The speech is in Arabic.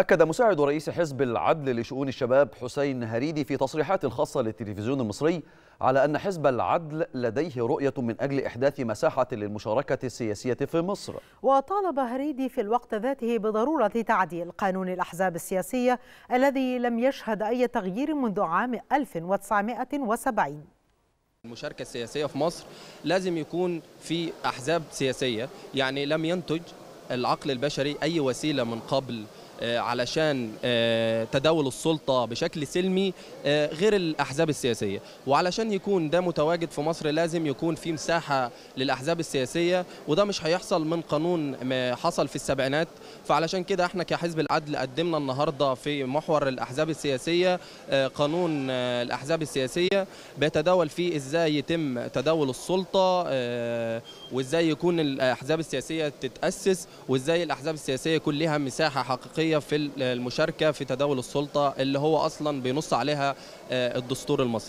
أكد مساعد رئيس حزب العدل لشؤون الشباب حسين هريدي في تصريحات خاصة للتلفزيون المصري على أن حزب العدل لديه رؤية من أجل إحداث مساحة للمشاركة السياسية في مصر وطالب هريدي في الوقت ذاته بضرورة تعديل قانون الأحزاب السياسية الذي لم يشهد أي تغيير منذ عام 1970 المشاركة السياسية في مصر لازم يكون في أحزاب سياسية يعني لم ينتج العقل البشري أي وسيلة من قبل آه، علشان آه، تداول السلطة بشكل سلمي آه، غير الأحزاب السياسية وعلشان يكون ده متواجد في مصر لازم يكون في مساحة للأحزاب السياسية وده مش هيحصل من قانون حصل في السبعينات فعلشان كده احنا كحزب العدل قدمنا النهاردة في محور الأحزاب السياسية قانون الأحزاب السياسية بيتداول فيه إزاي يتم تداول السلطة وإزاي يكون الأحزاب السياسية تتأسس وإزاي الأحزاب السياسية يكون لها مساحة حقيقية الشرعيه في المشاركه في تداول السلطه اللي هو اصلا بينص عليها آه، الدستور المصري